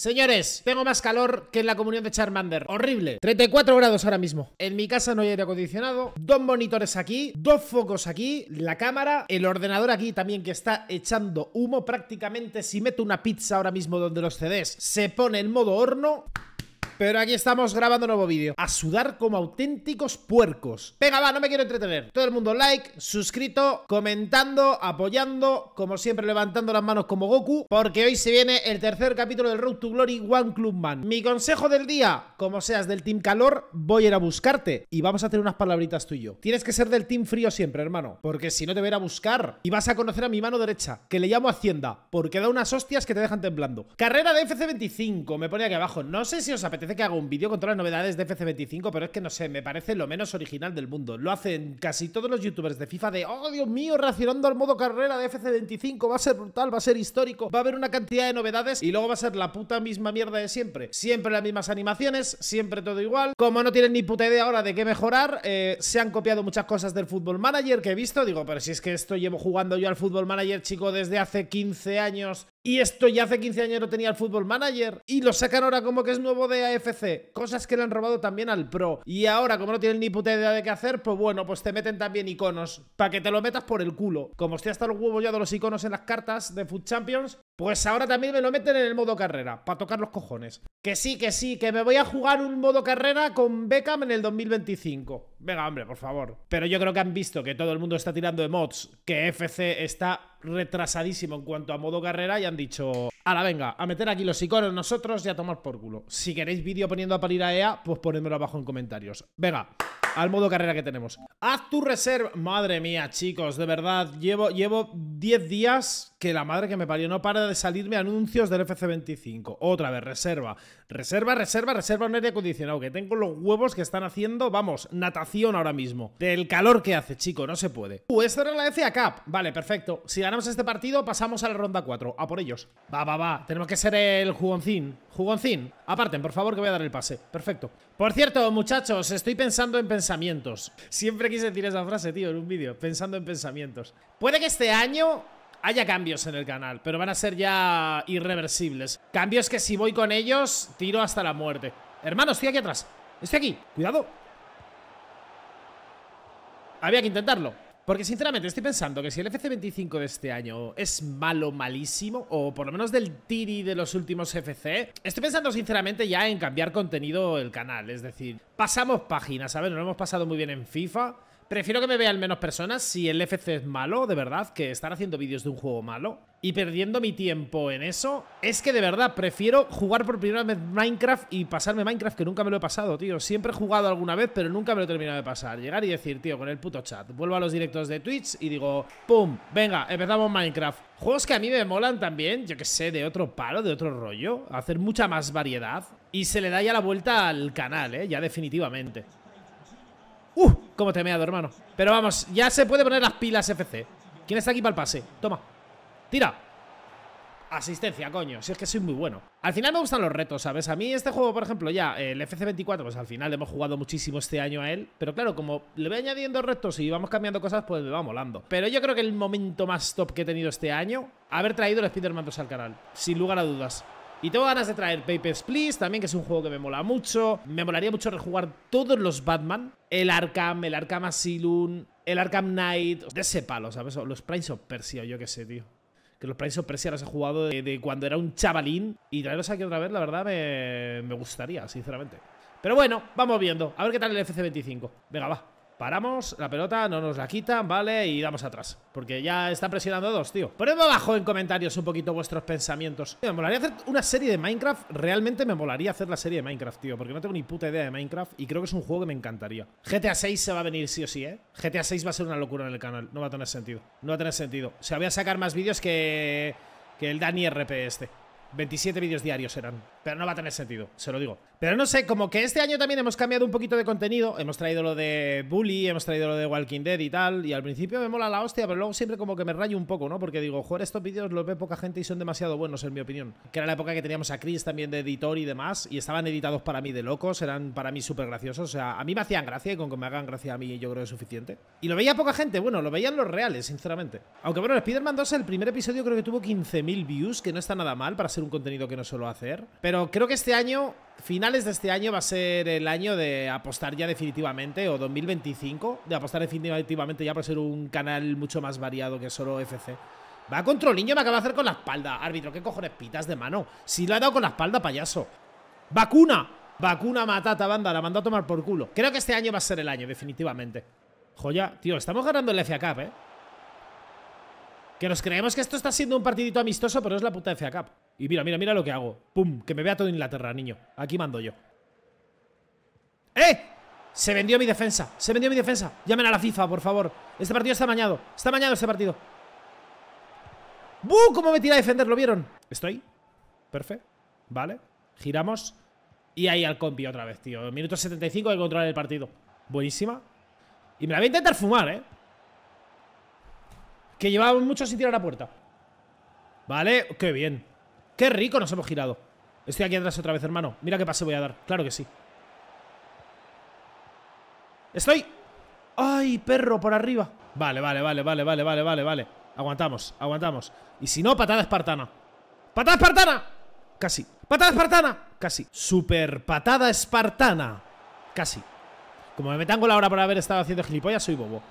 Señores, tengo más calor que en la comunión de Charmander. Horrible. 34 grados ahora mismo. En mi casa no hay aire acondicionado. Dos monitores aquí, dos focos aquí, la cámara, el ordenador aquí también que está echando humo prácticamente. Si meto una pizza ahora mismo donde los CDs, se pone en modo horno. Pero aquí estamos grabando nuevo vídeo. A sudar como auténticos puercos. Pega va, no me quiero entretener. Todo el mundo like, suscrito, comentando, apoyando, como siempre levantando las manos como Goku, porque hoy se viene el tercer capítulo del Road to Glory One Club Man. Mi consejo del día, como seas del Team Calor, voy a ir a buscarte y vamos a hacer unas palabritas tú Tienes que ser del Team Frío siempre, hermano, porque si no te voy a, ir a buscar y vas a conocer a mi mano derecha, que le llamo Hacienda, porque da unas hostias que te dejan temblando. Carrera de FC25, me pone aquí abajo. No sé si os apetece que hago un vídeo con todas las novedades de FC25, pero es que no sé, me parece lo menos original del mundo. Lo hacen casi todos los youtubers de FIFA de, oh Dios mío, reaccionando al modo carrera de FC25, va a ser brutal, va a ser histórico, va a haber una cantidad de novedades y luego va a ser la puta misma mierda de siempre. Siempre las mismas animaciones, siempre todo igual. Como no tienen ni puta idea ahora de qué mejorar, eh, se han copiado muchas cosas del Fútbol Manager que he visto. Digo, pero si es que esto llevo jugando yo al Fútbol Manager, chico, desde hace 15 años y esto ya hace 15 años no tenía el Football Manager. Y lo sacan ahora como que es nuevo de AFC. Cosas que le han robado también al Pro. Y ahora, como no tienen ni puta idea de qué hacer, pues bueno, pues te meten también iconos. Para que te lo metas por el culo. Como estoy hasta los huevos ya de los iconos en las cartas de Food Champions, pues ahora también me lo meten en el modo carrera, para tocar los cojones. Que sí, que sí, que me voy a jugar un modo carrera con Beckham en el 2025. Venga, hombre, por favor. Pero yo creo que han visto que todo el mundo está tirando de mods, que FC está retrasadísimo en cuanto a modo carrera y han dicho... Ahora venga, a meter aquí los iconos nosotros y a tomar por culo. Si queréis vídeo poniendo a parir a EA, pues ponedmelo abajo en comentarios. Venga, al modo carrera que tenemos. Haz tu reserva. Madre mía, chicos, de verdad. Llevo, llevo 10 días que la madre que me parió no para de salirme anuncios del FC25. Otra vez, reserva. Reserva, reserva, reserva un aire acondicionado. Que tengo los huevos que están haciendo, vamos, natación ahora mismo. Del calor que hace, chico, no se puede. Uh, esta era la FA Cap. Vale, perfecto. Si ganamos este partido, pasamos a la ronda 4. A por ellos. Va, va, va. Tenemos que ser el jugoncín. Jugoncín. Aparten, por favor, que voy a dar el pase. Perfecto. Por cierto, muchachos, estoy pensando en pensamientos. Siempre quise decir esa frase, tío, en un vídeo. Pensando en pensamientos. Puede que este año haya cambios en el canal, pero van a ser ya irreversibles. Cambios que si voy con ellos, tiro hasta la muerte. Hermano, estoy aquí atrás. Estoy aquí. Cuidado. Había que intentarlo. Porque sinceramente estoy pensando que si el FC25 de este año es malo, malísimo, o por lo menos del tiri de los últimos FC, estoy pensando sinceramente ya en cambiar contenido el canal. Es decir, pasamos páginas, ¿sabes? ver, lo hemos pasado muy bien en FIFA, Prefiero que me vean menos personas si el FC es malo, de verdad, que estar haciendo vídeos de un juego malo y perdiendo mi tiempo en eso. Es que de verdad, prefiero jugar por primera vez Minecraft y pasarme Minecraft, que nunca me lo he pasado, tío. Siempre he jugado alguna vez, pero nunca me lo he terminado de pasar. Llegar y decir, tío, con el puto chat, vuelvo a los directos de Twitch y digo, ¡pum! Venga, empezamos Minecraft. Juegos que a mí me molan también, yo que sé, de otro palo, de otro rollo. Hacer mucha más variedad. Y se le da ya la vuelta al canal, ¿eh? Ya definitivamente. ¡Uh! Cómo te he meado, hermano Pero vamos, ya se puede poner las pilas FC ¿Quién está aquí para el pase? Toma Tira Asistencia, coño Si es que soy muy bueno Al final me gustan los retos, ¿sabes? A mí este juego, por ejemplo, ya eh, El FC24, pues al final hemos jugado muchísimo este año a él Pero claro, como le voy añadiendo retos y vamos cambiando cosas Pues me va molando Pero yo creo que el momento más top que he tenido este año Haber traído el Spider-Man 2 al canal Sin lugar a dudas y tengo ganas de traer Papers, Please, también que es un juego que me mola mucho. Me molaría mucho rejugar todos los Batman. El Arkham, el Arkham Asylum, el Arkham Knight. De ese palo, ¿sabes? Los Primes of Persia, yo qué sé, tío. Que los Primes of Persia los he jugado de, cuando era un chavalín. Y traerlos aquí otra vez, la verdad, me, me gustaría, sinceramente. Pero bueno, vamos viendo. A ver qué tal el FC25. Venga, va. Paramos, la pelota no nos la quitan, ¿vale? Y damos atrás. Porque ya está presionando dos, tío. Ponedme abajo en comentarios un poquito vuestros pensamientos. me molaría hacer una serie de Minecraft. Realmente me molaría hacer la serie de Minecraft, tío. Porque no tengo ni puta idea de Minecraft. Y creo que es un juego que me encantaría. GTA 6 se va a venir sí o sí, ¿eh? GTA 6 va a ser una locura en el canal. No va a tener sentido. No va a tener sentido. O sea, voy a sacar más vídeos que, que el Dani RP este. 27 vídeos diarios serán. Pero no va a tener sentido, se lo digo. Pero no sé, como que este año también hemos cambiado un poquito de contenido. Hemos traído lo de Bully, hemos traído lo de Walking Dead y tal. Y al principio me mola la hostia, pero luego siempre como que me rayo un poco, ¿no? Porque digo, joder, estos vídeos los ve poca gente y son demasiado buenos, en mi opinión. Que era la época que teníamos a Chris también de editor y demás. Y estaban editados para mí de locos, eran para mí súper graciosos. O sea, a mí me hacían gracia y con que me hagan gracia a mí yo creo que es suficiente. Y lo veía poca gente, bueno, lo veían los reales, sinceramente. Aunque bueno, Spider-Man 2, el primer episodio creo que tuvo 15.000 views, que no está nada mal para ser un contenido que no suelo hacer. Pero creo que este año, finales de este año, va a ser el año de apostar ya definitivamente, o 2025, de apostar definitivamente ya para ser un canal mucho más variado que solo FC. Va contra niño me acaba de hacer con la espalda. Árbitro, ¿qué cojones pitas de mano? Si lo ha dado con la espalda, payaso. ¡Vacuna! Vacuna matata, banda, la mandó a tomar por culo. Creo que este año va a ser el año, definitivamente. Joya, tío, estamos ganando el FA Cup, ¿eh? Que nos creemos que esto está siendo un partidito amistoso, pero es la puta FA Cup. Y mira, mira, mira lo que hago. ¡Pum! Que me vea todo Inglaterra, niño. Aquí mando yo. ¡Eh! Se vendió mi defensa. Se vendió mi defensa. Llamen a la FIFA, por favor. Este partido está mañado. Está mañado este partido. ¡Buh! ¿Cómo me tira a defender? ¿Lo vieron? Estoy. Perfecto. Vale. Giramos. Y ahí al compi otra vez, tío. Minuto 75 de controlar el partido. Buenísima. Y me la voy a intentar fumar, ¿eh? Que llevaba mucho sin tirar a puerta. Vale. Qué bien. ¡Qué rico nos hemos girado! Estoy aquí atrás otra vez, hermano. Mira qué pase voy a dar. Claro que sí. ¡Estoy! ¡Ay, perro, por arriba! Vale, vale, vale, vale, vale, vale, vale, vale. Aguantamos, aguantamos. Y si no, patada espartana. ¡Patada espartana! Casi. ¡Patada espartana! Casi. Super patada espartana. Casi. Como me metan la hora por haber estado haciendo gilipollas, soy bobo.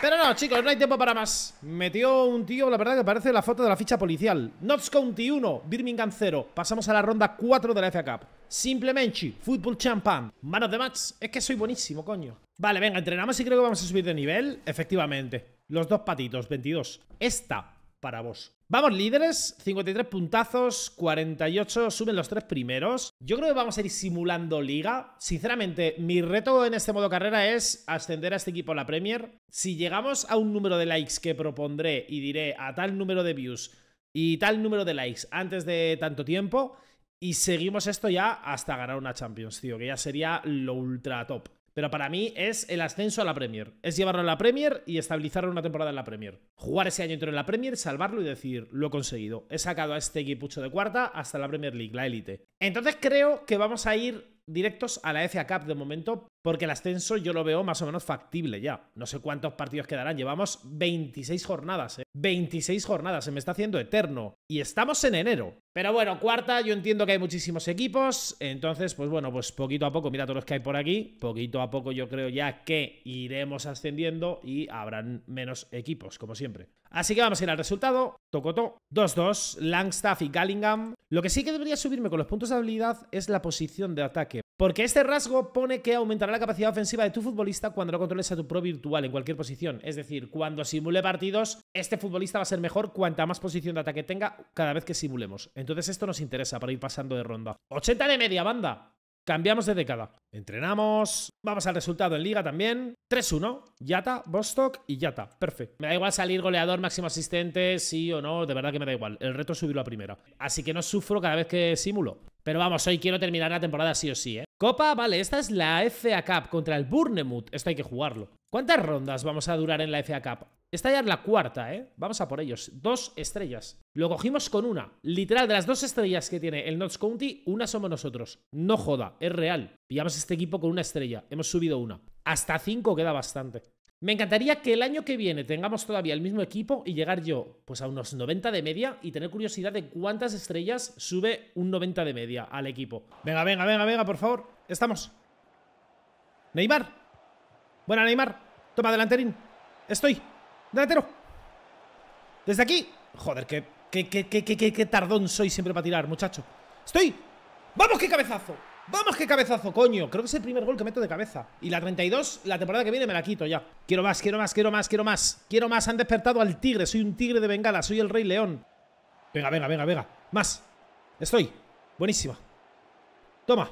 Pero no, chicos, no hay tiempo para más. Metió un tío, la verdad, que parece la foto de la ficha policial. Notts County 1, Birmingham 0. Pasamos a la ronda 4 de la FA Cup. Simplemente, fútbol Champagne Manos de match. Es que soy buenísimo, coño. Vale, venga, entrenamos y creo que vamos a subir de nivel. Efectivamente. Los dos patitos, 22. Esta para vos. Vamos líderes, 53 puntazos, 48 suben los tres primeros. Yo creo que vamos a ir simulando liga. Sinceramente, mi reto en este modo carrera es ascender a este equipo a la Premier. Si llegamos a un número de likes que propondré y diré a tal número de views y tal número de likes antes de tanto tiempo, y seguimos esto ya hasta ganar una Champions, tío, que ya sería lo ultra top. Pero para mí es el ascenso a la Premier. Es llevarlo a la Premier y estabilizarlo una temporada en la Premier. Jugar ese año entero en la Premier, salvarlo y decir, lo he conseguido. He sacado a este equipucho de cuarta hasta la Premier League, la élite. Entonces creo que vamos a ir directos a la FA Cup de momento porque el ascenso yo lo veo más o menos factible ya. No sé cuántos partidos quedarán. Llevamos 26 jornadas, ¿eh? 26 jornadas, se me está haciendo eterno. Y estamos en enero. Pero bueno, cuarta, yo entiendo que hay muchísimos equipos. Entonces, pues bueno, pues poquito a poco, mira todos los que hay por aquí. Poquito a poco yo creo ya que iremos ascendiendo y habrán menos equipos, como siempre. Así que vamos a ir al resultado. Tocotó 2-2, Langstaff y Gallingham. Lo que sí que debería subirme con los puntos de habilidad es la posición de ataque, porque este rasgo pone que aumentará la capacidad ofensiva de tu futbolista cuando lo controles a tu pro virtual en cualquier posición. Es decir, cuando simule partidos, este futbolista va a ser mejor cuanta más posición de ataque tenga cada vez que simulemos. Entonces esto nos interesa para ir pasando de ronda. 80 de media, banda. Cambiamos de década. Entrenamos. Vamos al resultado en liga también. 3-1. Yata, Bostock y Yata. Perfecto. Me da igual salir goleador, máximo asistente, sí o no. De verdad que me da igual. El reto es subirlo a primera. Así que no sufro cada vez que simulo. Pero vamos, hoy quiero terminar la temporada sí o sí, ¿eh? Copa, vale, esta es la FA Cup contra el Bournemouth. Esto hay que jugarlo. ¿Cuántas rondas vamos a durar en la FA Cup? Esta ya es la cuarta, ¿eh? Vamos a por ellos. Dos estrellas. Lo cogimos con una. Literal, de las dos estrellas que tiene el Notts County, una somos nosotros. No joda, es real. Pillamos este equipo con una estrella. Hemos subido una. Hasta cinco queda bastante. Me encantaría que el año que viene tengamos todavía el mismo equipo y llegar yo pues a unos 90 de media y tener curiosidad de cuántas estrellas sube un 90 de media al equipo. Venga, venga, venga, venga, por favor. Estamos. Neymar. Buena Neymar. Toma delanterín. Estoy. Delantero. Desde aquí. Joder, qué, qué, qué, qué, qué, qué tardón soy siempre para tirar, muchacho. Estoy. ¡Vamos, qué cabezazo! ¡Vamos, qué cabezazo, coño! Creo que es el primer gol que meto de cabeza. Y la 32, la temporada que viene me la quito ya. Quiero más, quiero más, quiero más, quiero más. Quiero más, han despertado al tigre. Soy un tigre de bengala, soy el rey león. Venga, venga, venga, venga. Más. Estoy. Buenísima. Toma.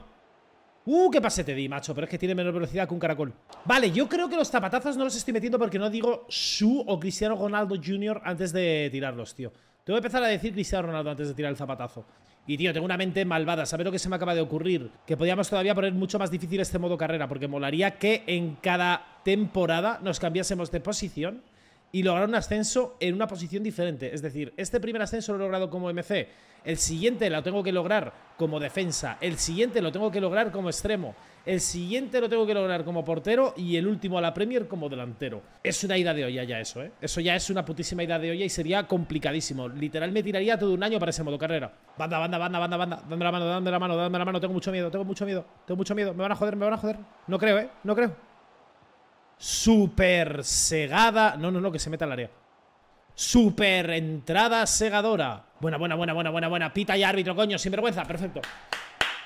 Uh, qué pase te di, macho. Pero es que tiene menor velocidad que un caracol. Vale, yo creo que los zapatazos no los estoy metiendo porque no digo Su o Cristiano Ronaldo Jr. antes de tirarlos, tío. Tengo que empezar a decir Cristiano Ronaldo antes de tirar el zapatazo. Y tío, tengo una mente malvada. ¿Sabes lo que se me acaba de ocurrir? Que podíamos todavía poner mucho más difícil este modo carrera, porque molaría que en cada temporada nos cambiásemos de posición y lograr un ascenso en una posición diferente. Es decir, este primer ascenso lo he logrado como MC, el siguiente lo tengo que lograr como defensa, el siguiente lo tengo que lograr como extremo, el siguiente lo tengo que lograr como portero y el último a la Premier como delantero. Es una idea de olla ya eso, ¿eh? Eso ya es una putísima idea de olla y sería complicadísimo. Literal me tiraría todo un año para ese modo carrera. Banda, banda, banda, banda, banda, dame la mano, dame la mano, dame la mano, tengo mucho miedo, tengo mucho miedo, tengo mucho miedo, me van a joder, me van a joder. No creo, ¿eh? No creo. Super segada. No, no, no, que se meta al área. Super entrada segadora. Buena, buena, buena, buena, buena, buena. Pita y árbitro, coño, sin vergüenza. Perfecto.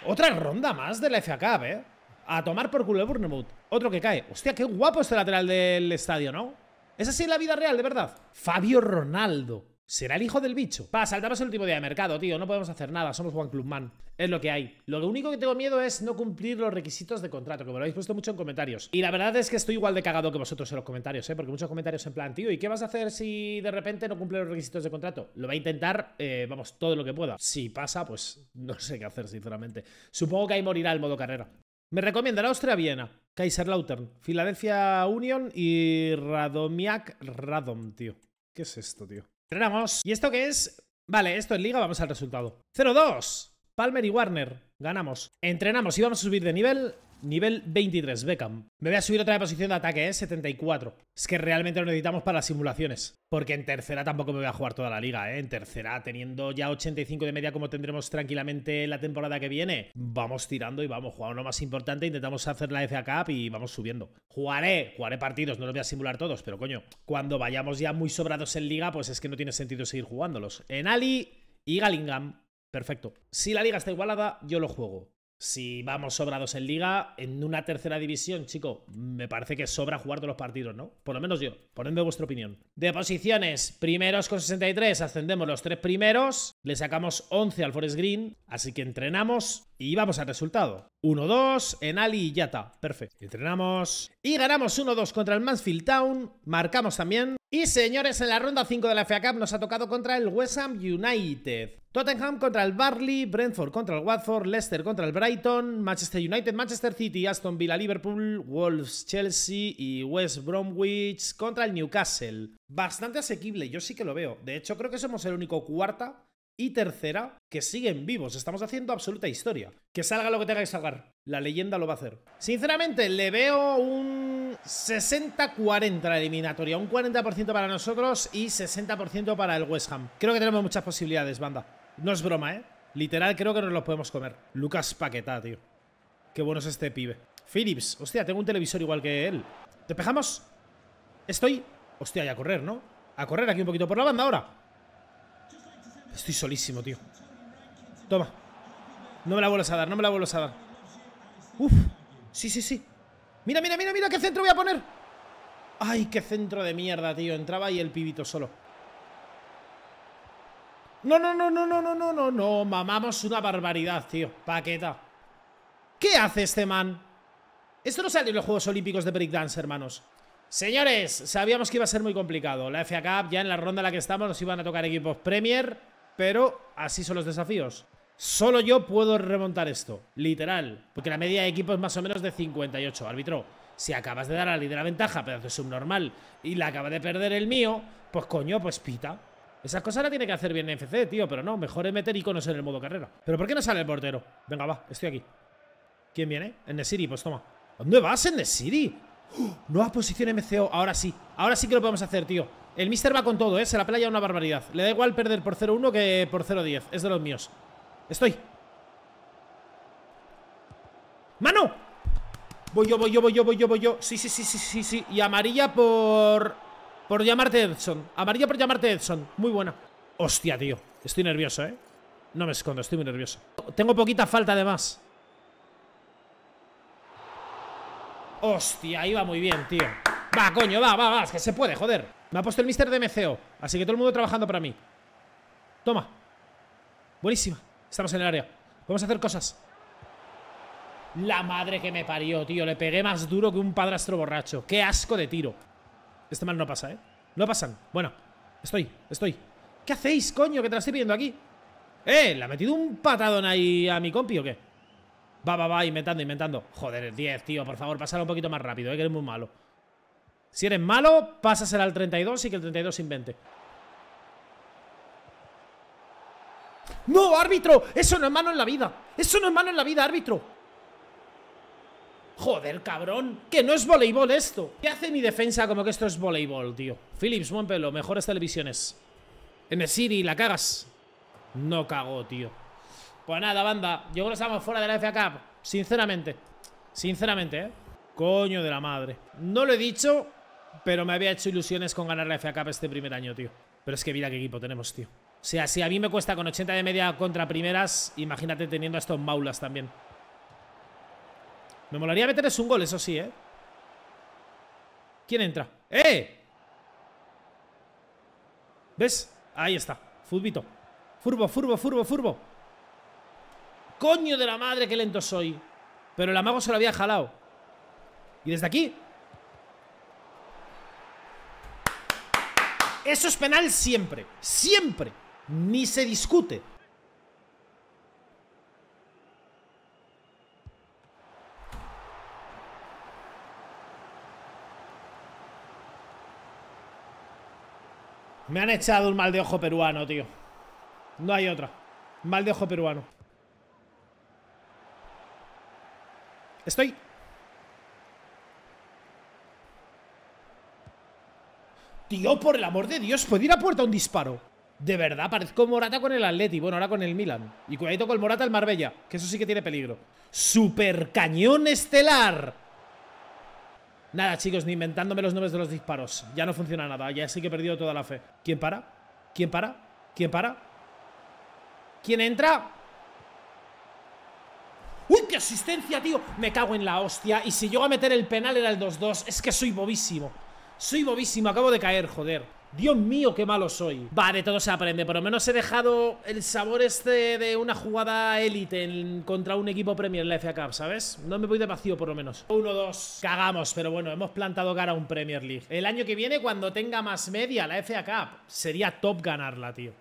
Otra ronda más de la Cup, ¿eh? A tomar por culo de Burnemouth. Otro que cae. Hostia, qué guapo este lateral del estadio, ¿no? Es así la vida real, de verdad. Fabio Ronaldo. Será el hijo del bicho. Va, saltamos el último día de mercado, tío. No podemos hacer nada. Somos Juan Clubman. Es lo que hay. Lo único que tengo miedo es no cumplir los requisitos de contrato, que me lo habéis puesto mucho en comentarios. Y la verdad es que estoy igual de cagado que vosotros en los comentarios, ¿eh? Porque muchos comentarios en plan, tío, ¿y qué vas a hacer si de repente no cumple los requisitos de contrato? Lo va a intentar, eh, vamos, todo lo que pueda. Si pasa, pues no sé qué hacer, sinceramente. Supongo que ahí morirá el modo carrera. Me la Austria-Viena, Kaiserlautern, Filadelfia Union y Radomiak Radom, tío. ¿Qué es esto, tío? Entrenamos. ¿Y esto qué es? Vale, esto es liga, vamos al resultado. 0-2. Palmer y Warner. Ganamos. Entrenamos y vamos a subir de nivel. Nivel 23, Beckham. Me voy a subir otra de posición de ataque, ¿eh? 74. Es que realmente lo necesitamos para las simulaciones. Porque en tercera tampoco me voy a jugar toda la liga, ¿eh? En tercera, teniendo ya 85 de media como tendremos tranquilamente la temporada que viene, vamos tirando y vamos, jugando lo más importante, intentamos hacer la FA Cup y vamos subiendo. Jugaré, jugaré partidos, no los voy a simular todos, pero coño, cuando vayamos ya muy sobrados en liga, pues es que no tiene sentido seguir jugándolos. En Ali y Galingham. perfecto. Si la liga está igualada, yo lo juego. Si vamos sobrados en liga, en una tercera división, chico, me parece que sobra jugar todos los partidos, ¿no? Por lo menos yo. Ponedme vuestra opinión. De posiciones, primeros con 63, ascendemos los tres primeros, le sacamos 11 al Forest Green, así que entrenamos y vamos al resultado. 1-2, Ali y Yata. Perfecto. Entrenamos. Y ganamos 1-2 contra el Mansfield Town. Marcamos también. Y señores, en la ronda 5 de la FA Cup nos ha tocado contra el West Ham United. Tottenham contra el Barley, Brentford contra el Watford, Leicester contra el Brighton, Manchester United, Manchester City, Aston Villa, Liverpool, Wolves, Chelsea y West Bromwich contra el Newcastle. Bastante asequible, yo sí que lo veo. De hecho, creo que somos el único cuarta y tercera que siguen vivos. Estamos haciendo absoluta historia. Que salga lo que tenga que salgar. La leyenda lo va a hacer. Sinceramente, le veo un 60-40 la eliminatoria. Un 40% para nosotros y 60% para el West Ham. Creo que tenemos muchas posibilidades, banda. No es broma, ¿eh? Literal, creo que nos los podemos comer. Lucas Paquetá, tío. Qué bueno es este pibe. Philips. Hostia, tengo un televisor igual que él. ¿Despejamos? Estoy... Hostia, y a correr, ¿no? A correr aquí un poquito por la banda ahora. Estoy solísimo, tío. Toma. No me la vuelvas a dar, no me la vuelvas a dar. Uf. Sí, sí, sí. Mira, mira, mira, mira qué centro voy a poner. Ay, qué centro de mierda, tío. Entraba y el pibito solo. No, no, no, no, no, no, no, no, no. Mamamos una barbaridad, tío. Paqueta. ¿Qué hace este man? Esto no sale en los Juegos Olímpicos de Breakdance, hermanos. Señores, sabíamos que iba a ser muy complicado. La FA Cup, ya en la ronda en la que estamos, nos iban a tocar equipos Premier, pero así son los desafíos. Solo yo puedo remontar esto, literal, porque la media de equipos es más o menos de 58. Árbitro, si acabas de dar a la líder la ventaja, pedazo de subnormal, y la acaba de perder el mío, pues coño, pues pita. Esas cosas las tiene que hacer bien FC, tío, pero no, mejor es meter iconos en el modo carrera. ¿Pero por qué no sale el portero? Venga, va, estoy aquí. ¿Quién viene? En the City, pues toma. ¿Dónde vas, en the City? ¡Oh! Nueva posición MCO, ahora sí. Ahora sí que lo podemos hacer, tío. El Mister va con todo, ¿eh? Se la playa una barbaridad. Le da igual perder por 0-1 que por 0-10. Es de los míos. Estoy. ¡Mano! Voy yo, voy yo, voy yo, voy yo, voy yo. Sí, sí, sí, sí, sí, sí. Y amarilla por por llamarte Edson. Amarillo por llamarte Edson. Muy buena. Hostia, tío. Estoy nervioso, ¿eh? No me escondo, estoy muy nervioso. Tengo poquita falta, de más. Hostia, iba muy bien, tío. Va, coño, va, va, va. Es que se puede, joder. Me ha puesto el mister de MCO. Así que todo el mundo trabajando para mí. Toma. Buenísima. Estamos en el área. Vamos a hacer cosas. La madre que me parió, tío. Le pegué más duro que un padrastro borracho. Qué asco de tiro. Este mal no pasa, ¿eh? No pasan. Bueno, estoy, estoy. ¿Qué hacéis, coño? ¿Qué te la estoy pidiendo aquí. ¡Eh! ¿Le ha metido un patadón ahí a mi compi o qué? Va, va, va, inventando, inventando. Joder, 10, tío, por favor, pasar un poquito más rápido, ¿eh? que eres muy malo. Si eres malo, pásasela al 32 y que el 32 se invente. ¡No, árbitro! ¡Eso no es malo en la vida! ¡Eso no es malo en la vida, árbitro! Joder, cabrón, que no es voleibol esto ¿Qué hace mi defensa como que esto es voleibol, tío? Philips, buen pelo, mejores televisiones En el City, la cagas No cago, tío Pues nada, banda, yo creo que estamos fuera de la FA Cup Sinceramente Sinceramente, eh Coño de la madre No lo he dicho, pero me había hecho ilusiones con ganar la FA Cup este primer año, tío Pero es que mira qué equipo tenemos, tío o sea, si a mí me cuesta con 80 de media contra primeras, imagínate teniendo a estos maulas también. Me molaría meterles un gol, eso sí, ¿eh? ¿Quién entra? ¡Eh! ¿Ves? Ahí está. furbito. ¡Furbo, Furbo, furbo, furbo, furbo. Coño de la madre, qué lento soy. Pero el amago se lo había jalado. Y desde aquí. Eso es penal siempre. Siempre. Ni se discute. Me han echado un mal de ojo peruano, tío. No hay otra. Mal de ojo peruano. Estoy. Tío, por el amor de Dios, ¿puede ir a puerta un disparo? De verdad, parezco Morata con el Atleti. Bueno, ahora con el Milan. Y cuidadito con el Morata el Marbella, que eso sí que tiene peligro. ¡Super cañón estelar! Nada, chicos, ni inventándome los nombres de los disparos. Ya no funciona nada, ya sí que he perdido toda la fe. ¿Quién para? ¿Quién para? ¿Quién para? ¿Quién entra? ¡Uy, qué asistencia, tío! Me cago en la hostia. Y si llego a meter el penal era el 2-2. Es que soy bobísimo. Soy bobísimo, acabo de caer, joder. Dios mío, qué malo soy. Vale, todo se aprende. Por lo menos he dejado el sabor este de una jugada élite contra un equipo Premier en la FA Cup, ¿sabes? No me voy de vacío, por lo menos. Uno, dos, Cagamos, pero bueno, hemos plantado cara a un Premier League. El año que viene, cuando tenga más media la FA Cup, sería top ganarla, tío.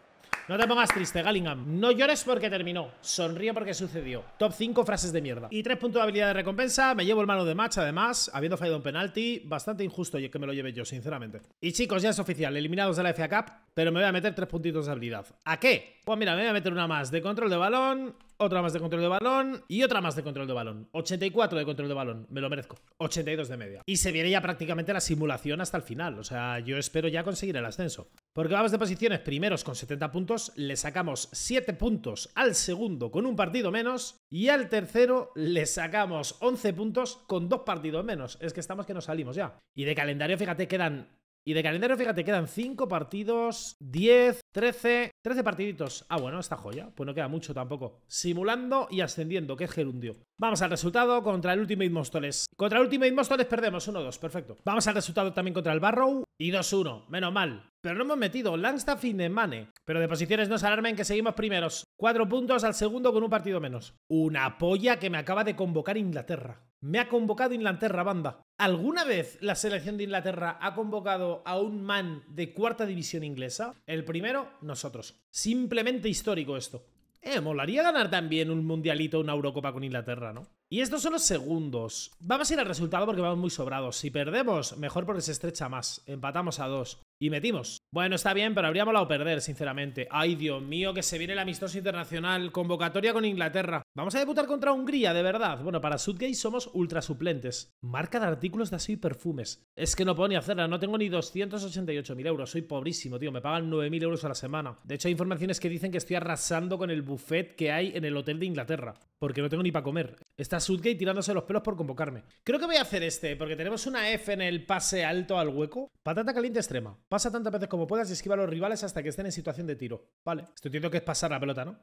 No te pongas triste, Gallingham. No llores porque terminó. Sonríe porque sucedió. Top 5 frases de mierda. Y 3 puntos de habilidad de recompensa. Me llevo el mano de match, además, habiendo fallado un penalti. Bastante injusto que me lo lleve yo, sinceramente. Y chicos, ya es oficial. Eliminados de la FA Cup, pero me voy a meter 3 puntitos de habilidad. ¿A qué? Pues mira, me voy a meter una más de control de balón otra más de control de balón y otra más de control de balón. 84 de control de balón, me lo merezco. 82 de media. Y se viene ya prácticamente la simulación hasta el final. O sea, yo espero ya conseguir el ascenso. Porque vamos de posiciones primeros con 70 puntos, le sacamos 7 puntos al segundo con un partido menos y al tercero le sacamos 11 puntos con dos partidos menos. Es que estamos que nos salimos ya. Y de calendario, fíjate, quedan... Y de calendario, fíjate, quedan 5 partidos, 10, 13, 13 partiditos. Ah, bueno, esta joya. Pues no queda mucho tampoco. Simulando y ascendiendo, que es gerundio. Vamos al resultado contra el Ultimate Móstoles. Contra el Ultimate Móstoles perdemos 1-2, perfecto. Vamos al resultado también contra el Barrow y 2-1. Menos mal, pero no hemos metido. Langstaff y mane, Pero de posiciones no se alarmen que seguimos primeros. Cuatro puntos al segundo con un partido menos. Una polla que me acaba de convocar Inglaterra. Me ha convocado Inglaterra, banda. ¿Alguna vez la selección de Inglaterra ha convocado a un man de cuarta división inglesa? El primero, nosotros. Simplemente histórico esto. Eh, molaría ganar también un mundialito, una Eurocopa con Inglaterra, ¿no? Y estos son los segundos. Vamos a ir al resultado porque vamos muy sobrados. Si perdemos, mejor porque se estrecha más. Empatamos a dos. Y metimos. Bueno, está bien, pero habría molado perder, sinceramente. Ay, Dios mío, que se viene el amistoso internacional. Convocatoria con Inglaterra. Vamos a debutar contra Hungría, de verdad. Bueno, para Sudgate somos ultra suplentes. Marca de artículos de así y perfumes. Es que no puedo ni hacerla, no tengo ni 288.000 euros. Soy pobrísimo, tío. Me pagan 9.000 euros a la semana. De hecho, hay informaciones que dicen que estoy arrasando con el buffet que hay en el hotel de Inglaterra. Porque no tengo ni para comer. Está Sudgate tirándose los pelos por convocarme. Creo que voy a hacer este, porque tenemos una F en el pase alto al hueco. Patata caliente extrema. Pasa tantas veces como puedas y esquiva a los rivales hasta que estén en situación de tiro. Vale, Estoy teniendo que es pasar la pelota, ¿no?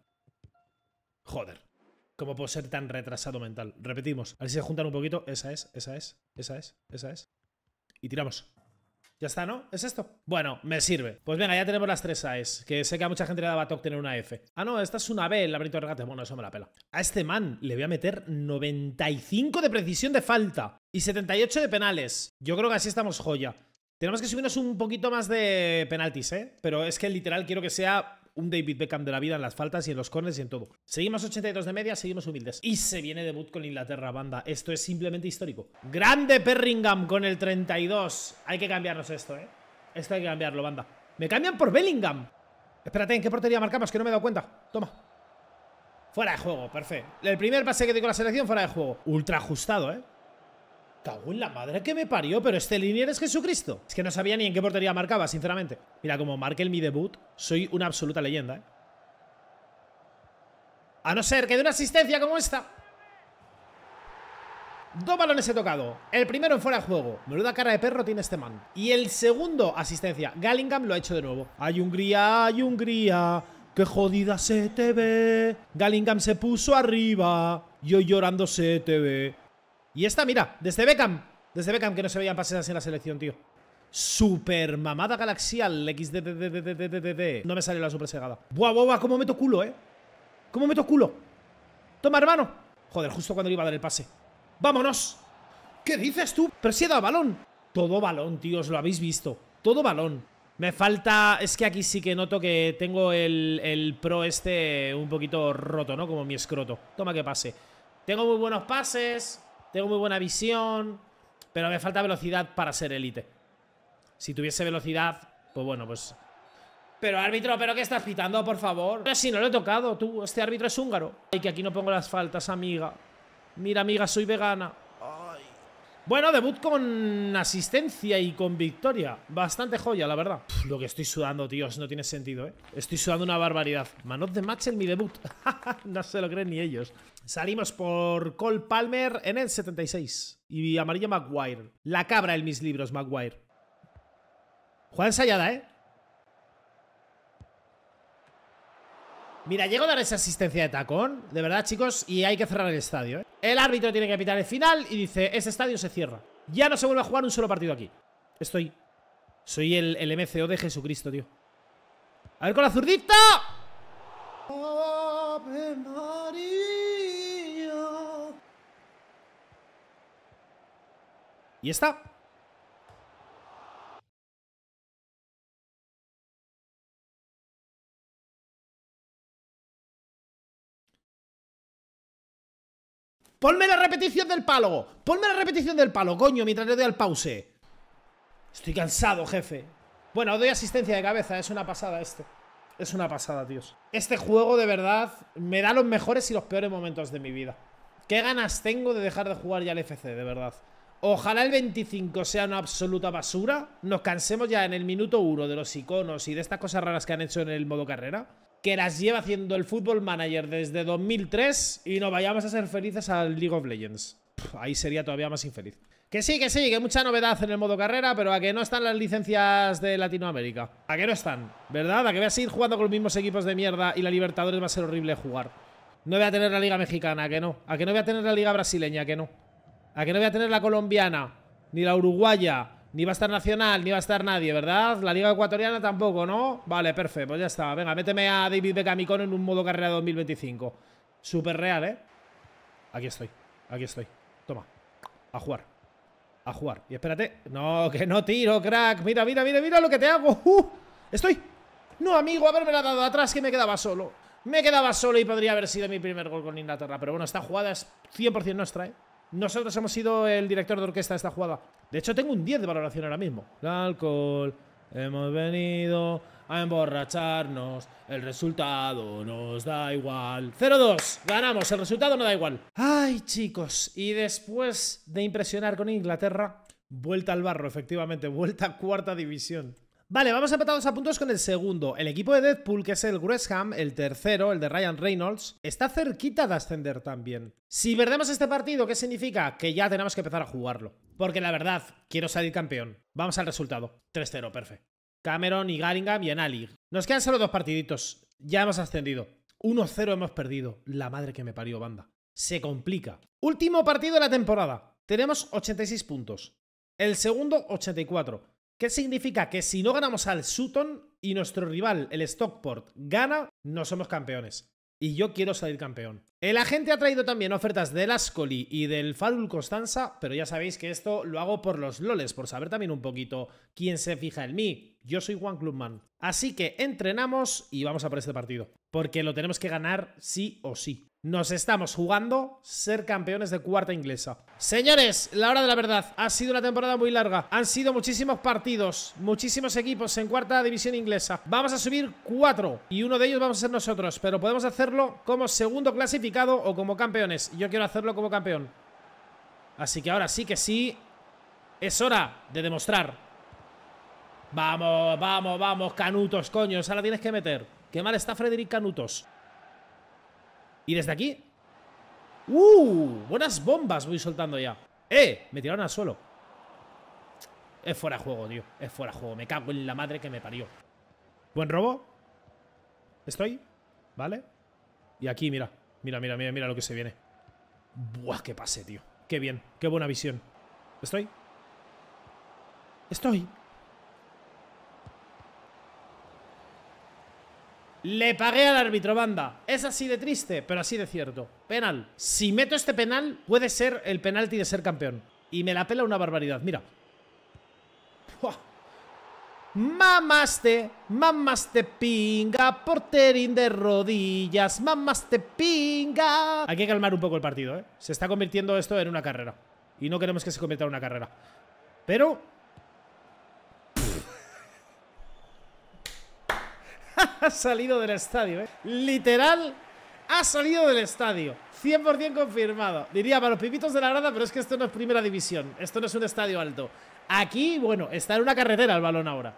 Joder. ¿Cómo puedo ser tan retrasado mental? Repetimos. A ver si se juntan un poquito. Esa es, esa es, esa es, esa es. Y tiramos. Ya está, ¿no? ¿Es esto? Bueno, me sirve. Pues venga, ya tenemos las tres A's. Que sé que a mucha gente le daba toque tener una F. Ah, no, esta es una B, el laberinto de regate. Bueno, eso me la pela. A este man le voy a meter 95 de precisión de falta y 78 de penales. Yo creo que así estamos joya. Tenemos que subirnos un poquito más de penaltis, ¿eh? Pero es que literal quiero que sea un David Beckham de la vida en las faltas y en los corners y en todo. Seguimos 82 de media, seguimos humildes. Y se viene debut con Inglaterra, banda. Esto es simplemente histórico. ¡Grande Perringham con el 32! Hay que cambiarnos esto, ¿eh? Esto hay que cambiarlo, banda. ¡Me cambian por Bellingham! Espérate, ¿en qué portería marcamos? Que no me he dado cuenta. Toma. Fuera de juego, perfecto. El primer pase que con la selección fuera de juego. Ultra ajustado, ¿eh? la madre que me parió, pero este linier es Jesucristo. Es que no sabía ni en qué portería marcaba, sinceramente. Mira, como marque el mi debut, soy una absoluta leyenda, ¿eh? A no ser que de una asistencia como esta. Dos balones he tocado. El primero en fuera de juego. Menuda cara de perro tiene este man. Y el segundo, asistencia. Gallingham lo ha hecho de nuevo. Hay Hungría, hay Hungría. Qué jodida se te ve. Gallingham se puso arriba. Yo llorando se te ve. Y esta, mira, desde Beckham. Desde Beckham que no se veían pases así en la selección, tío. Super mamada galaxial XDDDDDDD. No me salió la super segada. Buah, buah, buah, cómo meto culo, eh. Cómo meto culo. Toma, hermano. Joder, justo cuando le iba a dar el pase. ¡Vámonos! ¿Qué dices tú? Pero si he dado balón. Todo balón, tío. Os lo habéis visto. Todo balón. Me falta... Es que aquí sí que noto que tengo el, el pro este un poquito roto, ¿no? Como mi escroto. Toma que pase. Tengo muy buenos pases tengo muy buena visión, pero me falta velocidad para ser élite. Si tuviese velocidad, pues bueno, pues... Pero árbitro, ¿pero qué estás pitando, por favor? si no lo he tocado, tú, este árbitro es húngaro. Ay, que aquí no pongo las faltas, amiga. Mira, amiga, soy vegana. Bueno, debut con asistencia y con victoria. Bastante joya, la verdad. lo que estoy sudando, tíos, no tiene sentido, ¿eh? Estoy sudando una barbaridad. Manos de match en mi debut. no se lo creen ni ellos. Salimos por Cole Palmer en el 76. Y amarillo Maguire. La cabra en mis libros, Maguire. Juega ensayada, ¿eh? Mira, llego a dar esa asistencia de tacón. De verdad, chicos, y hay que cerrar el estadio. ¿eh? El árbitro tiene que pitar el final y dice, ese estadio se cierra. Ya no se vuelve a jugar un solo partido aquí. Estoy... Soy el, MCO de Jesucristo, tío. A ver con la zurdita. Y está. Ponme la repetición del palo. Ponme la repetición del palo, coño, mientras le doy al pause. Estoy cansado, jefe. Bueno, doy asistencia de cabeza, es una pasada este. Es una pasada, tíos. Este juego, de verdad, me da los mejores y los peores momentos de mi vida. Qué ganas tengo de dejar de jugar ya al FC, de verdad. Ojalá el 25 sea una absoluta basura. Nos cansemos ya en el minuto 1 de los iconos y de estas cosas raras que han hecho en el modo carrera que las lleva haciendo el Football Manager desde 2003 y no vayamos a ser felices al League of Legends. ahí sería todavía más infeliz. Que sí, que sí, que mucha novedad en el modo carrera, pero a que no están las licencias de Latinoamérica. A que no están, ¿verdad? A que voy a seguir jugando con los mismos equipos de mierda y la Libertadores va a ser horrible jugar. No voy a tener la Liga Mexicana, que no? A que no voy a tener la Liga Brasileña, que no? A que no voy a tener la Colombiana, ni la Uruguaya, ni va a estar Nacional, ni va a estar nadie, ¿verdad? La Liga Ecuatoriana tampoco, ¿no? Vale, perfecto, pues ya está. Venga, méteme a David Becamicón en un modo carrera 2025. Súper real, ¿eh? Aquí estoy, aquí estoy. Toma, a jugar, a jugar. Y espérate, no, que no tiro, crack. Mira, mira, mira, mira lo que te hago. Uh, estoy. No, amigo, haberme la dado atrás que me quedaba solo. Me quedaba solo y podría haber sido mi primer gol con Inglaterra. Pero bueno, esta jugada es 100% nuestra, ¿eh? Nosotros hemos sido el director de orquesta de esta jugada. De hecho, tengo un 10 de valoración ahora mismo. El alcohol, hemos venido a emborracharnos. El resultado nos da igual. 0-2, ganamos, el resultado no da igual. Ay, chicos, y después de impresionar con Inglaterra, vuelta al barro, efectivamente, vuelta a cuarta división. Vale, vamos a empatados a puntos con el segundo. El equipo de Deadpool, que es el Gresham, el tercero, el de Ryan Reynolds, está cerquita de ascender también. Si perdemos este partido, ¿qué significa? Que ya tenemos que empezar a jugarlo. Porque la verdad, quiero salir campeón. Vamos al resultado. 3-0, perfecto. Cameron y Garingham y Enali. Nos quedan solo dos partiditos. Ya hemos ascendido. 1-0 hemos perdido. La madre que me parió, banda. Se complica. Último partido de la temporada. Tenemos 86 puntos. El segundo, 84. ¿Qué significa? Que si no ganamos al Sutton y nuestro rival, el Stockport, gana, no somos campeones. Y yo quiero salir campeón. El agente ha traído también ofertas del Ascoli y del Falul Constanza, pero ya sabéis que esto lo hago por los loles, por saber también un poquito quién se fija en mí. Yo soy Juan Clubman. Así que entrenamos y vamos a por este partido, porque lo tenemos que ganar sí o sí. Nos estamos jugando ser campeones de cuarta inglesa. Señores, la hora de la verdad. Ha sido una temporada muy larga. Han sido muchísimos partidos, muchísimos equipos en cuarta división inglesa. Vamos a subir cuatro y uno de ellos vamos a ser nosotros, pero podemos hacerlo como segundo clasificado o como campeones. Yo quiero hacerlo como campeón. Así que ahora sí que sí, es hora de demostrar. Vamos, vamos, vamos, Canutos, coños. Ahora tienes que meter. Qué mal está Frederic Canutos. Y desde aquí... ¡Uh! Buenas bombas voy soltando ya. ¡Eh! Me tiraron al suelo. Es fuera de juego, tío. Es fuera de juego. Me cago en la madre que me parió. Buen robo. Estoy. ¿Vale? Y aquí, mira. Mira, mira, mira, mira lo que se viene. Buah, qué pase, tío. Qué bien. Qué buena visión. ¿Estoy? Estoy. Le pagué al árbitro, banda. Es así de triste, pero así de cierto. Penal. Si meto este penal, puede ser el penalti de ser campeón. Y me la pela una barbaridad, mira. Mamaste, mamaste pinga, porterín de rodillas, mamaste pinga. Hay que calmar un poco el partido, ¿eh? Se está convirtiendo esto en una carrera. Y no queremos que se convierta en una carrera. Pero ha salido del estadio, ¿eh? Literal, ha salido del estadio. 100% confirmado. Diría para los pipitos de la grada, pero es que esto no es primera división. Esto no es un estadio alto. Aquí, bueno, está en una carretera el balón ahora.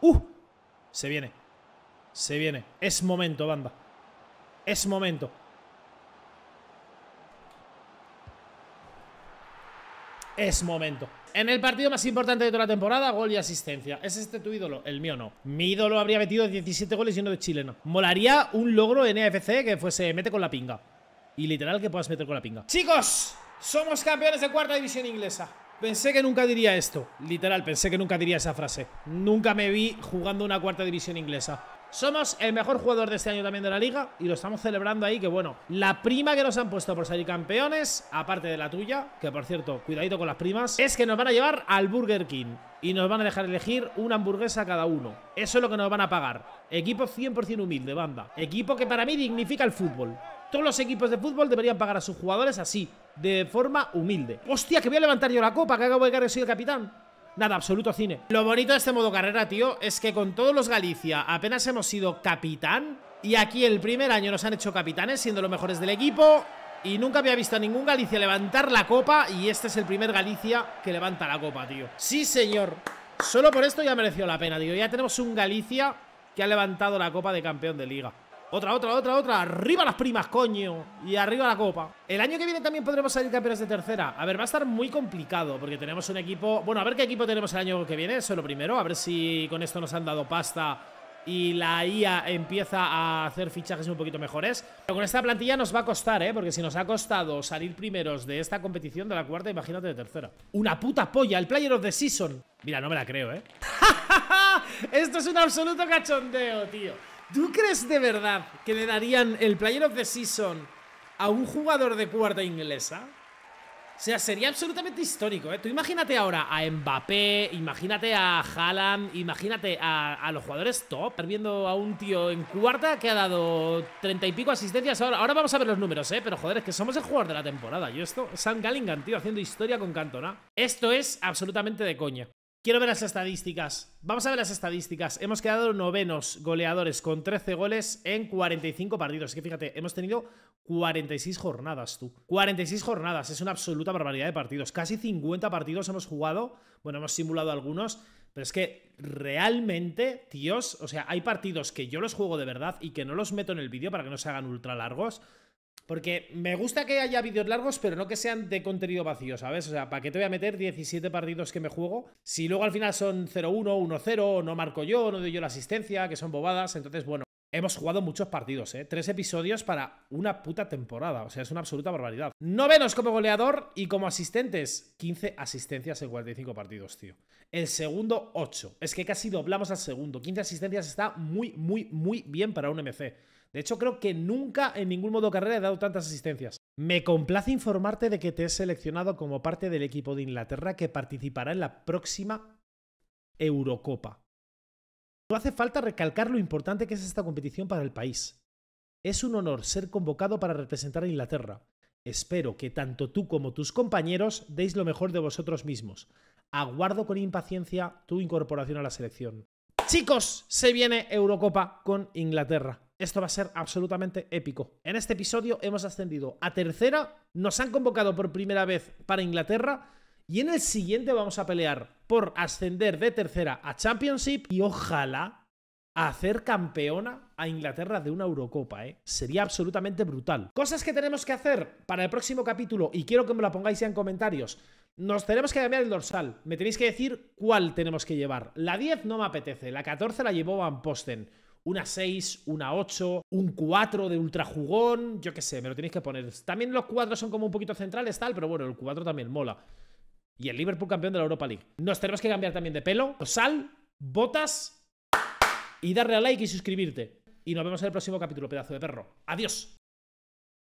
¡Uh! Se viene. Se viene. Es momento, banda. Es momento. es momento. En el partido más importante de toda la temporada, gol y asistencia. ¿Es este tu ídolo? El mío no. Mi ídolo habría metido 17 goles y uno de chileno. Molaría un logro en EFC que fuese mete con la pinga. Y literal que puedas meter con la pinga. Chicos, somos campeones de cuarta división inglesa. Pensé que nunca diría esto. Literal, pensé que nunca diría esa frase. Nunca me vi jugando una cuarta división inglesa. Somos el mejor jugador de este año también de la liga y lo estamos celebrando ahí, que bueno, la prima que nos han puesto por salir campeones, aparte de la tuya, que por cierto, cuidadito con las primas, es que nos van a llevar al Burger King y nos van a dejar elegir una hamburguesa cada uno. Eso es lo que nos van a pagar. Equipo 100% humilde, banda. Equipo que para mí dignifica el fútbol. Todos los equipos de fútbol deberían pagar a sus jugadores así, de forma humilde. Hostia, que voy a levantar yo la copa, que acabo de que soy el capitán. Nada, absoluto cine. Lo bonito de este modo carrera, tío, es que con todos los Galicia apenas hemos sido capitán. Y aquí el primer año nos han hecho capitanes, siendo los mejores del equipo. Y nunca había visto a ningún Galicia levantar la copa. Y este es el primer Galicia que levanta la copa, tío. Sí, señor. Solo por esto ya mereció la pena, tío. Ya tenemos un Galicia que ha levantado la copa de campeón de liga. Otra, otra, otra, otra. Arriba las primas, coño. Y arriba la copa. El año que viene también podremos salir campeones de tercera. A ver, va a estar muy complicado porque tenemos un equipo... Bueno, a ver qué equipo tenemos el año que viene. Eso es lo primero. A ver si con esto nos han dado pasta y la IA empieza a hacer fichajes un poquito mejores. Pero con esta plantilla nos va a costar, ¿eh? Porque si nos ha costado salir primeros de esta competición de la cuarta, imagínate de tercera. ¡Una puta polla! ¡El Player of the Season! Mira, no me la creo, ¿eh? ¡Esto es un absoluto cachondeo, tío! ¿Tú crees de verdad que le darían el Player of the Season a un jugador de cuarta inglesa? O sea, sería absolutamente histórico, ¿eh? Tú imagínate ahora a Mbappé, imagínate a Haaland, imagínate a, los jugadores top. Estar viendo a un tío en cuarta que ha dado treinta y pico asistencias. Ahora, ahora vamos a ver los números, ¿eh? Pero joder, es que somos el jugador de la temporada. Yo esto, Sam Gallingham, tío, haciendo historia con Cantona. Esto es absolutamente de coña. Quiero ver las estadísticas. Vamos a ver las estadísticas. Hemos quedado novenos goleadores con 13 goles en 45 partidos. Es que fíjate, hemos tenido 46 jornadas, tú. 46 jornadas, es una absoluta barbaridad de partidos. Casi 50 partidos hemos jugado. Bueno, hemos simulado algunos. Pero es que realmente, tíos, o sea, hay partidos que yo los juego de verdad y que no los meto en el vídeo para que no se hagan ultra largos. Porque me gusta que haya vídeos largos, pero no que sean de contenido vacío, ¿sabes? O sea, ¿para qué te voy a meter 17 partidos que me juego? Si luego al final son 0-1, 1-0, no marco yo, no doy yo la asistencia, que son bobadas, entonces, bueno. Hemos jugado muchos partidos, ¿eh? Tres episodios para una puta temporada. O sea, es una absoluta barbaridad. Novenos como goleador y como asistentes. 15 asistencias en 45 partidos, tío. El segundo, 8. Es que casi doblamos al segundo. 15 asistencias está muy, muy, muy bien para un MC. De hecho, creo que nunca en ningún modo carrera he dado tantas asistencias. Me complace informarte de que te he seleccionado como parte del equipo de Inglaterra que participará en la próxima Eurocopa. No hace falta recalcar lo importante que es esta competición para el país. Es un honor ser convocado para representar a Inglaterra. Espero que tanto tú como tus compañeros deis lo mejor de vosotros mismos. Aguardo con impaciencia tu incorporación a la selección. Chicos, se viene Eurocopa con Inglaterra. Esto va a ser absolutamente épico. En este episodio hemos ascendido a tercera, nos han convocado por primera vez para Inglaterra y en el siguiente vamos a pelear por ascender de tercera a Championship y ojalá hacer campeona a Inglaterra de una Eurocopa, ¿eh? Sería absolutamente brutal. Cosas que tenemos que hacer para el próximo capítulo y quiero que me la pongáis en comentarios. Nos tenemos que cambiar el dorsal. Me tenéis que decir cuál tenemos que llevar. La 10 no me apetece, la 14 la llevó Van Posten una 6, una 8, un 4 de ultrajugón, yo qué sé, me lo tenéis que poner. También los 4 son como un poquito centrales, tal, pero bueno, el 4 también mola. Y el Liverpool campeón de la Europa League. Nos tenemos que cambiar también de pelo, sal, botas y darle a like y suscribirte. Y nos vemos en el próximo capítulo, pedazo de perro. Adiós.